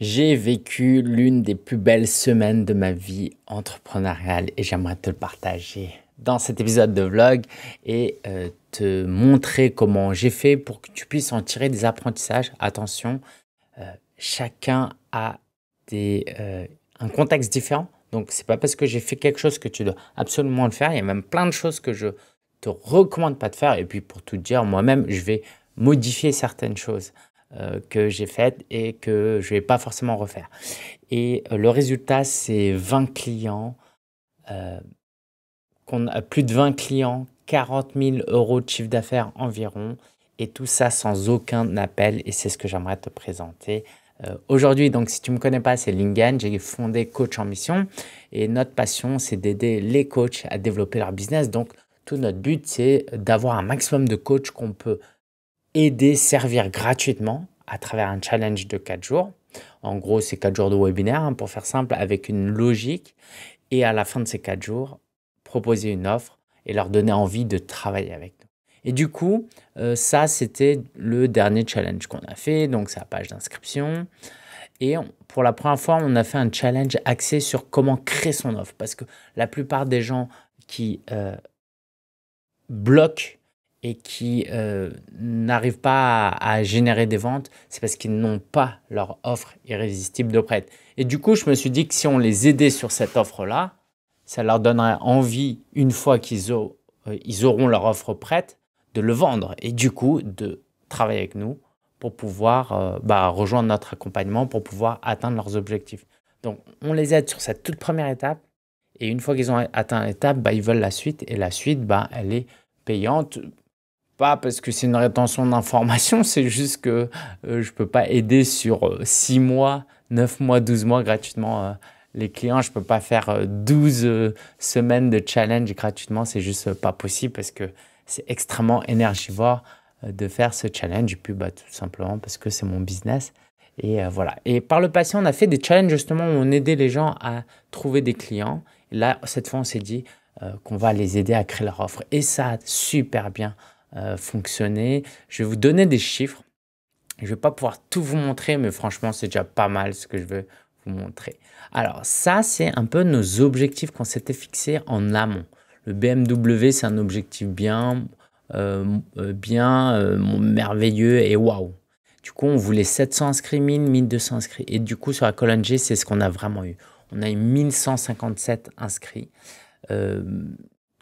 J'ai vécu l'une des plus belles semaines de ma vie entrepreneuriale et j'aimerais te le partager dans cet épisode de vlog et euh, te montrer comment j'ai fait pour que tu puisses en tirer des apprentissages. Attention, euh, chacun a des, euh, un contexte différent. Donc c'est pas parce que j'ai fait quelque chose que tu dois absolument le faire. Il y a même plein de choses que je te recommande pas de faire. Et puis pour tout dire, moi-même, je vais modifier certaines choses. Euh, que j'ai fait et que je ne vais pas forcément refaire. Et euh, le résultat, c'est 20 clients, euh, qu'on a plus de 20 clients, 40 000 euros de chiffre d'affaires environ, et tout ça sans aucun appel, et c'est ce que j'aimerais te présenter aujourd'hui. Donc, si tu ne me connais pas, c'est Lingen, J'ai fondé Coach en Mission. Et notre passion, c'est d'aider les coachs à développer leur business. Donc, tout notre but, c'est d'avoir un maximum de coachs qu'on peut aider, servir gratuitement à travers un challenge de 4 jours. En gros, c'est 4 jours de webinaire, hein, pour faire simple, avec une logique. Et à la fin de ces 4 jours, proposer une offre et leur donner envie de travailler avec nous. Et du coup, euh, ça, c'était le dernier challenge qu'on a fait, donc c'est la page d'inscription. Et pour la première fois, on a fait un challenge axé sur comment créer son offre, parce que la plupart des gens qui euh, bloquent et qui euh, n'arrivent pas à, générer des ventes, c'est parce qu'ils n'ont pas leur offre irrésistible de prête. Et du coup, je me suis dit que si on les aidait sur cette offre-là, ça leur donnerait envie, une fois qu'ils euh, ils auront leur offre prête, de le vendre et du coup de travailler avec nous pour pouvoir euh, bah, rejoindre notre accompagnement, pour pouvoir atteindre leurs objectifs. Donc, on les aide sur cette toute première étape. Et une fois qu'ils ont atteint l'étape, bah, ils veulent la suite. Et la suite, bah, elle est payante parce que c'est une rétention d'information, c'est juste que euh, je peux pas aider sur 6 euh, mois, 9 mois, 12 mois gratuitement euh, les clients. Je peux pas faire 12 semaines de challenge gratuitement, c'est juste pas possible parce que c'est extrêmement énergivore de faire ce challenge. Et puis, bah, tout simplement parce que c'est mon business. Et voilà. Et par le passé, on a fait des challenges justement où on aidait les gens à trouver des clients. là, cette fois, on s'est dit qu'on va les aider à créer leur offre. Et ça super bien euh, fonctionner. Je vais vous donner des chiffres. Je ne vais pas pouvoir tout vous montrer, mais franchement, c'est déjà pas mal ce que je veux vous montrer. Alors, ça, c'est un peu nos objectifs qu'on s'était fixés en amont. Le BMW, c'est un objectif bien, euh, euh, bien merveilleux et waouh. Du coup, on voulait 700 inscrits, 1000, 1200 inscrits. Et du coup, sur la colonne G, c'est ce qu'on a vraiment eu. On a eu 1157 inscrits. Euh,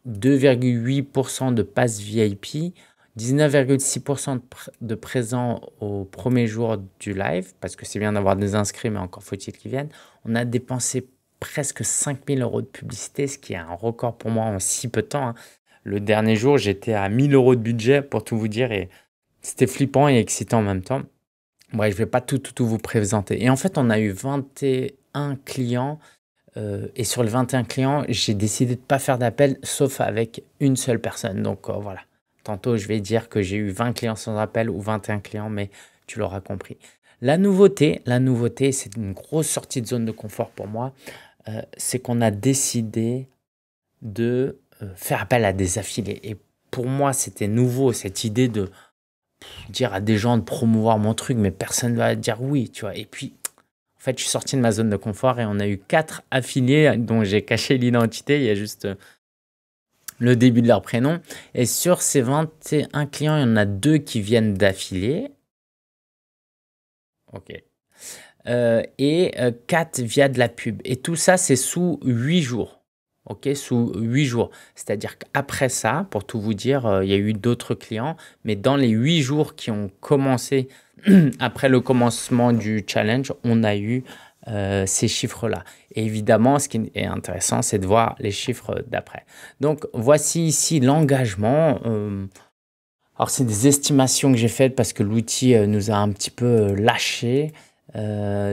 2,8% de passes VIP, 19,6% de présents au premier jour du live, parce que c'est bien d'avoir des inscrits, mais encore faut-il qu'ils viennent. On a dépensé presque 5000 euros de publicité, ce qui est un record pour moi en si peu de temps. Hein. Le dernier jour, j'étais à 1000 euros de budget, pour tout vous dire, et c'était flippant et excitant en même temps. je ne vais pas tout, tout vous présenter. Et en fait, on a eu 21 clients euh, et sur le 21 clients, j'ai décidé de ne pas faire d'appel sauf avec une seule personne. Donc euh, voilà, tantôt je vais dire que j'ai eu 20 clients sans appel ou 21 clients, mais tu l'auras compris. La nouveauté, la nouveauté, c'est une grosse sortie de zone de confort pour moi, euh, c'est qu'on a décidé de faire appel à des affiliés. Et pour moi, c'était nouveau cette idée de dire à des gens de promouvoir mon truc, mais personne ne va dire oui, tu vois. Et puis, en fait, je suis sorti de ma zone de confort et on a eu quatre affiliés dont j'ai caché l'identité. Il y a juste euh, le début de leur prénom. Et sur ces 21 clients, il y en a deux qui viennent d'affiliés. Ok. Euh, et euh, quatre via de la pub. Et tout ça, c'est sous huit jours. OK, sous huit jours. C'est-à-dire qu'après ça, pour tout vous dire, il y a eu d'autres clients, mais dans les huit jours qui ont commencé après le commencement du challenge, on a eu euh, ces chiffres-là. Et évidemment, ce qui est intéressant, c'est de voir les chiffres d'après. Donc, voici ici l'engagement. Euh, alors, c'est des estimations que j'ai faites parce que l'outil euh, nous a un petit peu lâché.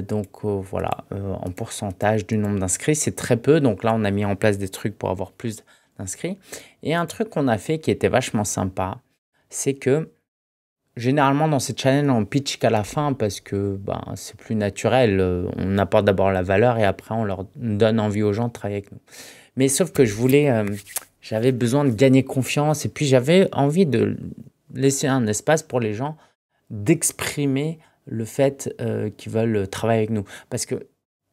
donc voilà, en pourcentage du nombre d'inscrits, c'est très peu. Donc là, on a mis en place des trucs pour avoir plus d'inscrits. Et un truc qu'on a fait qui était vachement sympa, c'est que Généralement, dans ces channels, on pitch qu'à la fin parce que ben, c'est plus naturel. Euh, on apporte d'abord la valeur et après, on leur donne envie aux gens de travailler avec nous. Mais sauf que je voulais, euh, j'avais besoin de gagner confiance et puis j'avais envie de laisser un espace pour les gens d'exprimer le fait euh, qu'ils veulent travailler avec nous. Parce que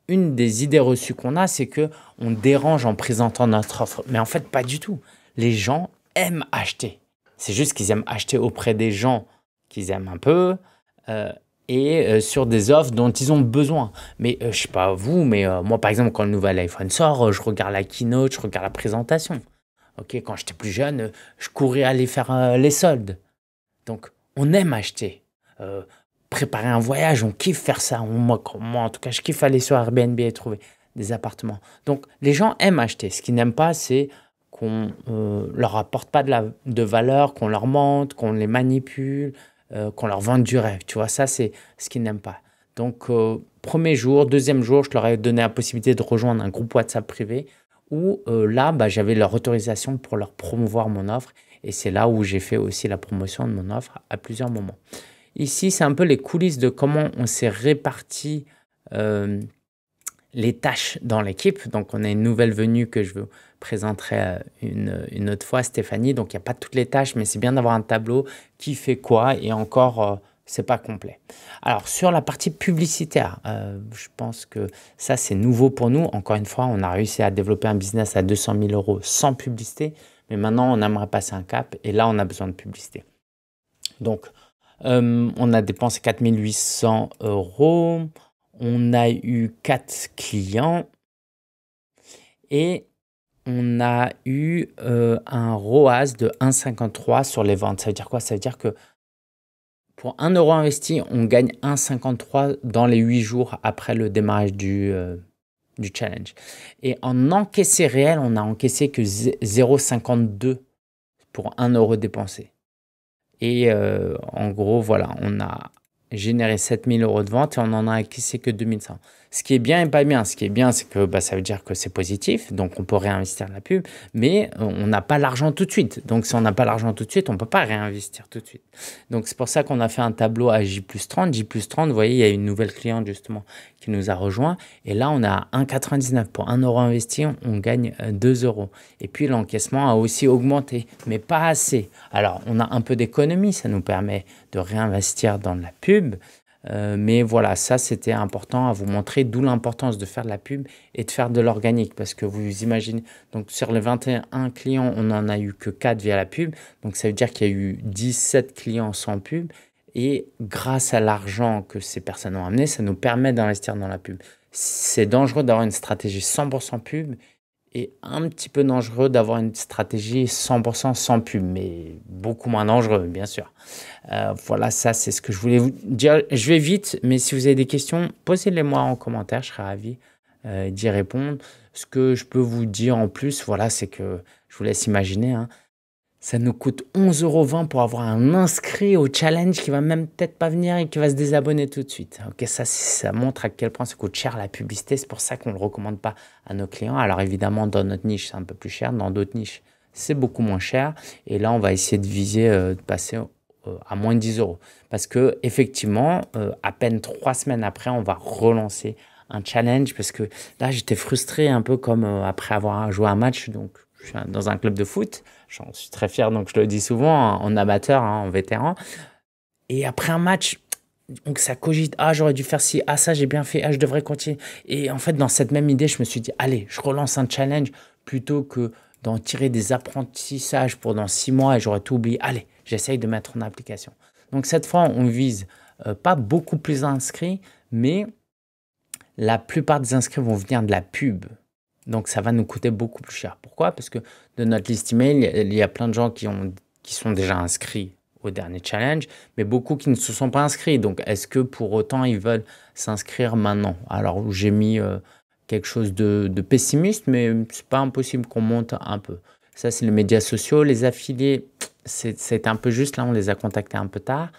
une des idées reçues qu'on a, c'est que on dérange en présentant notre offre. Mais en fait, pas du tout. Les gens aiment acheter. C'est juste qu'ils aiment acheter auprès des gens qu'ils aiment un peu euh, et euh, sur des offres dont ils ont besoin. Mais euh, je sais pas vous, mais moi par exemple quand le nouvel iPhone sort, je regarde la keynote, je regarde la présentation. Ok, quand j'étais plus jeune, je courais aller faire les soldes. Donc on aime acheter. préparer un voyage, on kiffe faire ça. moi, en tout cas, je kiffe aller sur Airbnb et trouver des appartements. Donc, les gens aiment acheter. Ce qu'ils n'aiment pas, c'est qu'on euh, leur apporte pas de, de valeur, qu'on leur mente, qu'on les manipule, euh, qu'on leur vende du rêve. Tu vois, ça, c'est ce qu'ils n'aiment pas. Donc, euh, premier jour, deuxième jour, je leur ai donné la possibilité de rejoindre un groupe WhatsApp privé où euh, là, bah, j'avais leur autorisation pour leur promouvoir mon offre. Et c'est là où j'ai fait aussi la promotion de mon offre à plusieurs moments. Ici, c'est un peu les coulisses de comment on s'est réparti les tâches dans l'équipe. Donc, on a une nouvelle venue que je vous présenterai euh, une, autre fois, Stéphanie. Donc, il n'y a pas toutes les tâches, mais c'est bien d'avoir un tableau qui fait quoi et encore, euh, c'est pas complet. Alors, sur la partie publicitaire, euh, je pense que ça, c'est nouveau pour nous. Encore une fois, on a réussi à développer un business à 200 000 euros sans publicité, mais maintenant, on aimerait passer un cap et là, on a besoin de publicité. Donc, on a dépensé 4800 euros on a eu quatre clients et on a eu euh, un ROAS de 1,53 sur les ventes. Ça veut dire quoi Ça veut dire que pour 1 euro investi, on gagne 1,53 dans les 8 jours après le démarrage du, euh, du challenge. Et en encaissé réel, on a encaissé que 0,52 pour 1 euro dépensé. Et euh, en gros, voilà, on a généré 7000 euros de vente et on en a acquis que 2100. Ce qui est bien et pas bien. Ce qui est bien, c'est que bah, ça veut dire que c'est positif, donc on peut réinvestir la pub, mais on n'a pas l'argent tout de suite. Donc si on n'a pas l'argent tout de suite, on ne peut pas réinvestir tout de suite. Donc c'est pour ça qu'on a fait un tableau à J plus 30. J plus 30, vous voyez, il y a une nouvelle cliente justement qui nous a rejoint. Et là, on a à 1,99. Pour 1 euro investi, on gagne 2 euh, euros. Et puis l'encaissement a aussi augmenté, mais pas assez. Alors on a un peu d'économie, ça nous permet de réinvestir dans la pub. Euh, mais voilà, ça c'était important à vous montrer, d'où l'importance de faire de la pub et de faire de l'organique. Parce que vous imaginez, donc sur les 21 clients, on n'en a eu que 4 via la pub. Donc ça veut dire qu'il y a eu 17 clients sans pub. Et grâce à l'argent que ces personnes ont amené, ça nous permet d'investir dans la pub. C'est dangereux d'avoir une stratégie 100% pub et un petit peu dangereux d'avoir une stratégie 100% sans pub, mais beaucoup moins dangereux, bien sûr. Euh, voilà, ça, c'est ce que je voulais vous dire. Je vais vite, mais si vous avez des questions, posez-les-moi en commentaire, je serai ravi euh, d'y répondre. Ce que je peux vous dire en plus, voilà, c'est que je vous laisse imaginer, hein, ça nous coûte 11,20 euros pour avoir un inscrit au challenge qui va même peut-être pas venir et qui va se désabonner tout de suite. Ok, ça, ça montre à quel point ça coûte cher la publicité. C'est pour ça qu'on ne le recommande pas à nos clients. Alors évidemment, dans notre niche, c'est un peu plus cher. Dans d'autres niches, c'est beaucoup moins cher. Et là, on va essayer de viser, euh, de passer euh, à moins de 10 euros. Parce que effectivement, euh, à peine trois semaines après, on va relancer un challenge. Parce que là, j'étais frustré un peu comme après avoir joué un match. Donc, je suis dans un club de foot, j'en suis très fier, donc je le dis souvent, hein, en amateur, hein, en vétéran. Et après un match, donc ça cogite, ah j'aurais dû faire ci, ah ça j'ai bien fait, ah je devrais continuer. Et en fait, dans cette même idée, je me suis dit, allez, je relance un challenge plutôt que d'en tirer des apprentissages pendant six mois et j'aurais tout oublié. Allez, j'essaye de mettre en application. Donc cette fois, on vise euh, pas beaucoup plus d'inscrits, mais la plupart des inscrits vont venir de la pub. Donc ça va nous coûter beaucoup plus cher. Pourquoi Parce que de notre liste email, il y a plein de gens qui, ont, qui sont déjà inscrits au dernier challenge, mais beaucoup qui ne se sont pas inscrits. Donc est-ce que pour autant ils veulent s'inscrire maintenant Alors j'ai mis euh, quelque chose de, de pessimiste, mais c'est pas impossible qu'on monte un peu. Ça c'est les médias sociaux, les affiliés, c'est un peu juste là, on les a contactés un peu tard.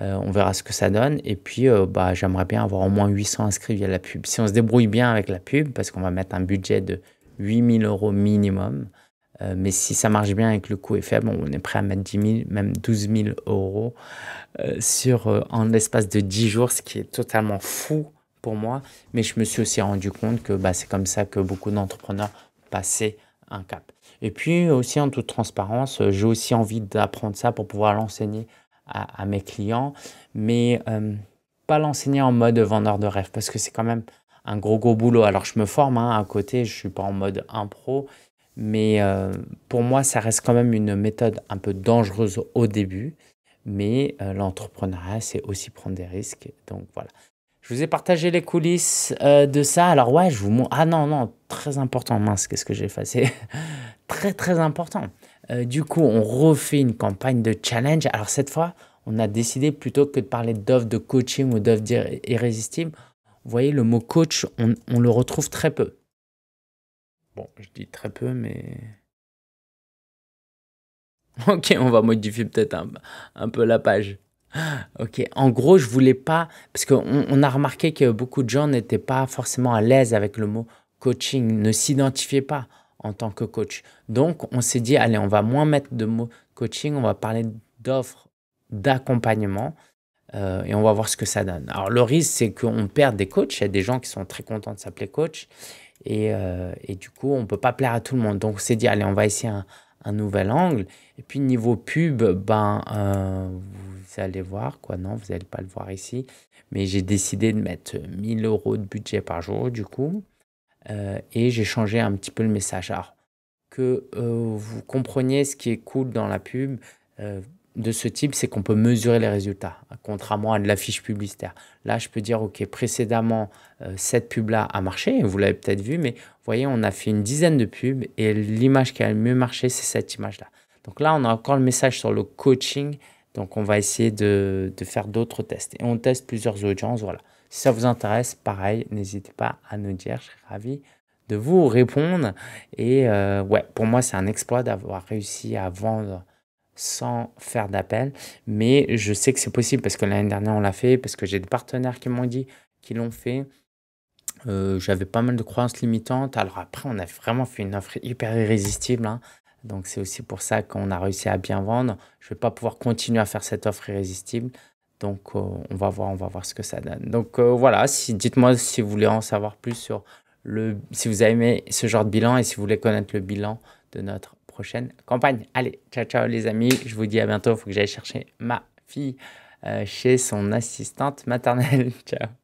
Euh, on verra ce que ça donne. Et puis, euh, bah, j'aimerais bien avoir au moins 800 inscrits via la pub. Si on se débrouille bien avec la pub, parce qu'on va mettre un budget de 8000 euros minimum, euh, mais si ça marche bien et que le coût est faible, on est prêt à mettre 10 000, même 12 000 euros sur, en l'espace de 10 jours, ce qui est totalement fou pour moi. Mais je me suis aussi rendu compte que bah, c'est comme ça que beaucoup d'entrepreneurs passaient un cap. Et puis aussi en toute transparence, j'ai aussi envie d'apprendre ça pour pouvoir l'enseigner à, mes clients, mais euh, pas l'enseigner en mode vendeur de rêve parce que c'est quand même un gros gros boulot. Alors je me forme hein, à côté, je suis pas en mode impro, mais euh, pour moi ça reste quand même une méthode un peu dangereuse au début. Mais euh, l'entrepreneuriat c'est aussi prendre des risques, donc voilà. Je vous ai partagé les coulisses de ça. Alors ouais, je vous montre. Ah non non, très important. Mince, qu'est-ce que j'ai C'est Très très important. Euh, du coup, on refait une campagne de challenge. Alors cette fois, on a décidé plutôt que de parler d'offre de coaching ou d'offres irrésistibles. Vous voyez, le mot coach, on, le retrouve très peu. Bon, je dis très peu, mais... Ok, on va modifier peut-être un, peu la page. Ok, en gros, je voulais pas, parce qu'on a remarqué que beaucoup de gens n'étaient pas forcément à l'aise avec le mot coaching, ne s'identifiaient pas en tant que coach. Donc, on s'est dit, allez, on va moins mettre de mots coaching, on va parler d'offres d'accompagnement euh, et on va voir ce que ça donne. Alors, le risque, c'est qu'on perd des coachs. Il y a des gens qui sont très contents de s'appeler coach et, euh, du coup, on ne peut pas plaire à tout le monde. Donc, on s'est dit, allez, on va essayer un, nouvel angle. Et puis, niveau pub, ben, euh, vous allez voir, quoi, non, vous n'allez pas le voir ici. Mais j'ai décidé de mettre 1000 euros de budget par jour, du coup. Euh, et j'ai changé un petit peu le message. Alors, que euh, vous compreniez ce qui est cool dans la pub euh, de ce type, c'est qu'on peut mesurer les résultats, hein, contrairement à de l'affiche publicitaire. Là, je peux dire, OK, précédemment, cette pub-là a marché, vous l'avez peut-être vu, mais voyez, on a fait une dizaine de pubs et l'image qui a le mieux marché, c'est cette image-là. Donc là, on a encore le message sur le coaching, donc on va essayer de faire d'autres tests. Et on teste plusieurs audiences, voilà. Si ça vous intéresse, pareil, n'hésitez pas à nous dire, je serai ravi de vous répondre. Et euh, ouais, pour moi, c'est un exploit d'avoir réussi à vendre sans faire d'appel. Mais je sais que c'est possible parce que l'année dernière, on l'a fait, parce que j'ai des partenaires qui m'ont dit qu'ils l'ont fait. Euh, j'avais pas mal de croyances limitantes. Alors après, on a vraiment fait une offre hyper irrésistible. Hein. Donc c'est aussi pour ça qu'on a réussi à bien vendre. Je ne vais pas pouvoir continuer à faire cette offre irrésistible. Donc, euh, on va voir, on va voir ce que ça donne. Donc, euh, voilà, si, dites-moi si vous voulez en savoir plus sur le, si vous avez aimé ce genre de bilan et si vous voulez connaître le bilan de notre prochaine campagne. Allez, ciao, ciao les amis. Je vous dis à bientôt. Il faut que j'aille chercher ma fille euh, chez son assistante maternelle. ciao.